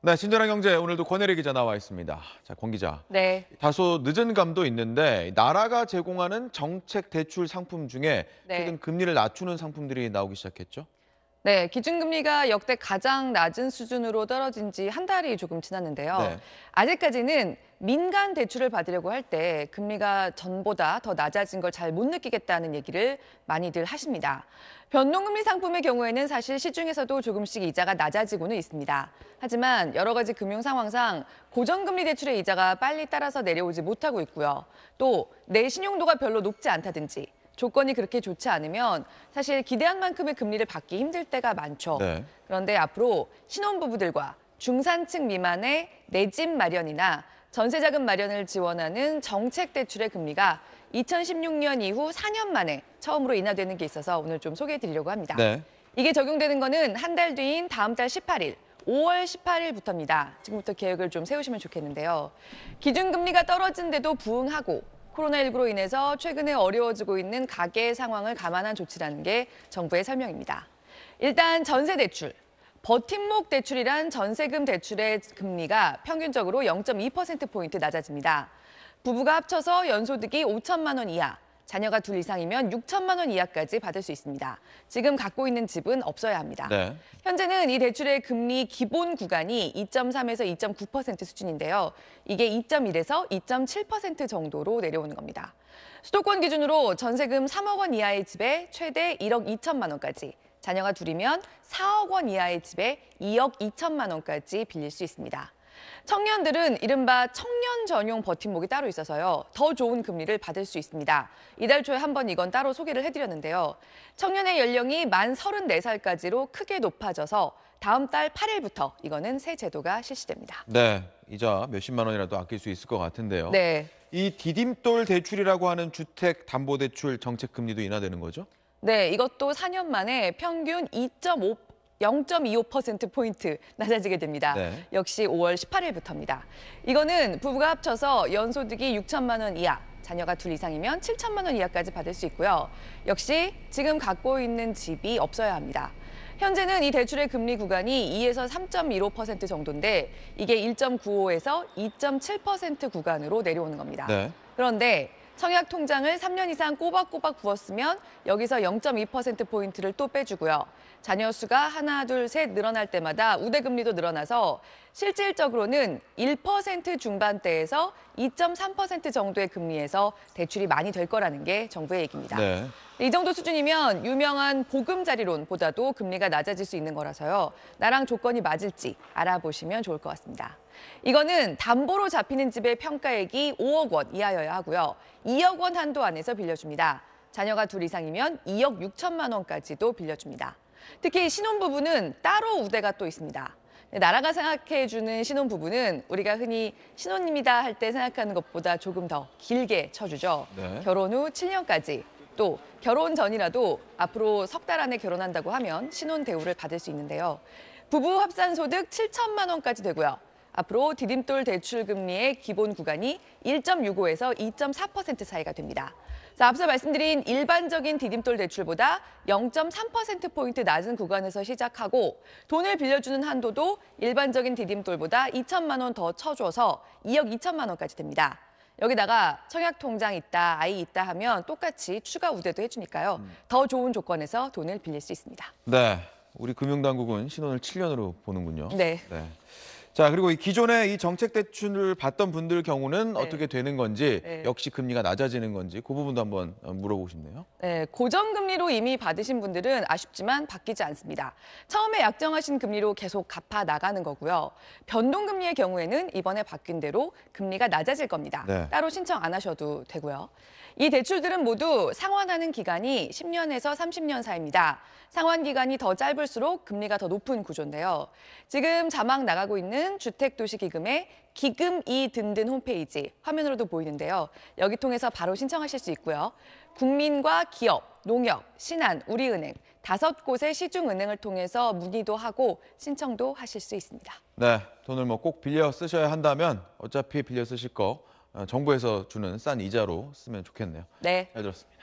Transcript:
네, 신절한 경제 오늘도 권혜리 기자 나와 있습니다. 자, 권 기자. 네. 다소 늦은 감도 있는데 나라가 제공하는 정책 대출 상품 중에 네. 최근 금리를 낮추는 상품들이 나오기 시작했죠? 네, 기준금리가 역대 가장 낮은 수준으로 떨어진 지 한 달이 조금 지났는데요. 네. 아직까지는 민간 대출을 받으려고 할 때 금리가 전보다 더 낮아진 걸 잘 못 느끼겠다는 얘기를 많이들 하십니다. 변동금리 상품의 경우에는 사실 시중에서도 조금씩 이자가 낮아지고는 있습니다. 하지만 여러 가지 금융 상황상 고정금리 대출의 이자가 빨리 따라서 내려오지 못하고 있고요. 또 내 신용도가 별로 높지 않다든지 조건이 그렇게 좋지 않으면 사실 기대한 만큼의 금리를 받기 힘들 때가 많죠. 네. 그런데 앞으로 신혼부부들과 중산층 미만의 내집 마련이나 전세자금 마련을 지원하는 정책 대출의 금리가 2016년 이후 4년 만에 처음으로 인하되는 게 있어서 오늘 좀 소개해 드리려고 합니다. 네. 이게 적용되는 거는 한 달 뒤인 다음 달 18일 5월 18일부터입니다. 지금부터 계획을 좀 세우시면 좋겠는데요. 기준금리가 떨어진데도 부응하고 코로나19로 인해서 최근에 어려워지고 있는 가계 상황을 감안한 조치라는 게 정부의 설명입니다. 일단 전세 대출. 버팀목 대출이란 전세금 대출의 금리가 평균적으로 0.2%포인트 낮아집니다. 부부가 합쳐서 연소득이 5천만 원 이하, 자녀가 둘 이상이면 6천만 원 이하까지 받을 수 있습니다. 지금 갖고 있는 집은 없어야 합니다. 네. 현재는 이 대출의 금리 기본 구간이 2.3에서 2.9% 수준인데요. 이게 2.1에서 2.7% 정도로 내려오는 겁니다. 수도권 기준으로 전세금 3억 원 이하의 집에 최대 1억 2천만 원까지 자녀가 둘이면 4억 원 이하의 집에 2억 2천만 원까지 빌릴 수 있습니다. 청년들은 이른바 청년 전용 버팀목이 따로 있어서요. 더 좋은 금리를 받을 수 있습니다. 이달 초에 한번 이건 따로 소개를 해드렸는데요. 청년의 연령이 만 34살까지로 크게 높아져서 다음 달 8일부터 이거는 새 제도가 실시됩니다. 네, 이자 몇십만 원이라도 아낄 수 있을 것 같은데요. 네. 이 디딤돌 대출이라고 하는 주택 담보 대출 정책 금리도 인하되는 거죠? 네, 이것도 4년 만에 평균 2.5% 0.25%포인트 낮아지게 됩니다. 네. 역시 5월 18일부터입니다. 이거는 부부가 합쳐서 연소득이 6천만 원 이하, 자녀가 둘 이상이면 7천만 원 이하까지 받을 수 있고요. 역시 지금 갖고 있는 집이 없어야 합니다. 현재는 이 대출의 금리 구간이 2에서 3.15% 정도인데 이게 1.95에서 2.7% 구간으로 내려오는 겁니다. 네. 그런데 청약 통장을 3년 이상 꼬박꼬박 부었으면 여기서 0.2%포인트를 또 빼주고요. 자녀 수가 하나, 둘, 셋 늘어날 때마다 우대금리도 늘어나서 실질적으로는 1% 중반대에서 2.3% 정도의 금리에서 대출이 많이 될 거라는 게 정부의 얘기입니다. 네. 이 정도 수준이면 유명한 보금자리론보다도 금리가 낮아질 수 있는 거라서요. 나랑 조건이 맞을지 알아보시면 좋을 것 같습니다. 이거는 담보로 잡히는 집의 평가액이 5억 원 이하여야 하고요. 2억 원 한도 안에서 빌려줍니다. 자녀가 둘 이상이면 2억 6천만 원까지도 빌려줍니다. 특히 신혼부부는 따로 우대가 또 있습니다. 나라가 생각해주는 신혼부부는 우리가 흔히 신혼입니다 할 때 생각하는 것보다 조금 더 길게 쳐주죠. 네. 결혼 후 7년까지 또 결혼 전이라도 앞으로 석 달 안에 결혼한다고 하면 신혼 대우를 받을 수 있는데요. 부부 합산 소득 7천만 원까지 되고요. 앞으로 디딤돌 대출 금리의 기본 구간이 1.65에서 2.4%사이가 됩니다. 자, 앞서 말씀드린 일반적인 디딤돌 대출보다 0.3%포인트 낮은 구간에서 시작하고 돈을 빌려주는 한도도 일반적인 디딤돌보다 2천만 원 더 쳐줘서 2억 2천만 원까지 됩니다. 여기다가 청약 통장 있다, 아이 있다 하면 똑같이 추가 우대도 해주니까요. 음. 더 좋은 조건에서 돈을 빌릴 수 있습니다. 네. 우리 금융당국은 신혼을 7년으로 보는군요. 네. 네. 자 그리고 이 기존에 이 정책 대출을 받던 분들 경우는 네. 어떻게 되는 건지 네. 역시 금리가 낮아지는 건지 그 부분도 한번 어, 물어보고 싶네요. 네, 고정금리로 이미 받으신 분들은 아쉽지만 바뀌지 않습니다. 처음에 약정하신 금리로 계속 갚아 나가는 거고요. 변동금리의 경우에는 이번에 바뀐 대로 금리가 낮아질 겁니다. 네. 따로 신청 안 하셔도 되고요. 이 대출들은 모두 상환하는 기간이 10년에서 30년 사이입니다. 상환 기간이 더 짧을수록 금리가 더 높은 구조인데요. 지금 자막 나가고 있는 있는 주택도시기금의 기금이 든든 홈페이지 화면으로도 보이는데요. 여기 통해서 바로 신청하실 수 있고요. 국민과 기업, 농협, 신한, 우리은행 다섯 곳의 시중은행을 통해서 문의도 하고 신청도 하실 수 있습니다. 네, 돈을 뭐 꼭 빌려 쓰셔야 한다면 어차피 빌려 쓰실 거 어, 정부에서 주는 싼 이자로 쓰면 좋겠네요. 네. 잘 들었습니다.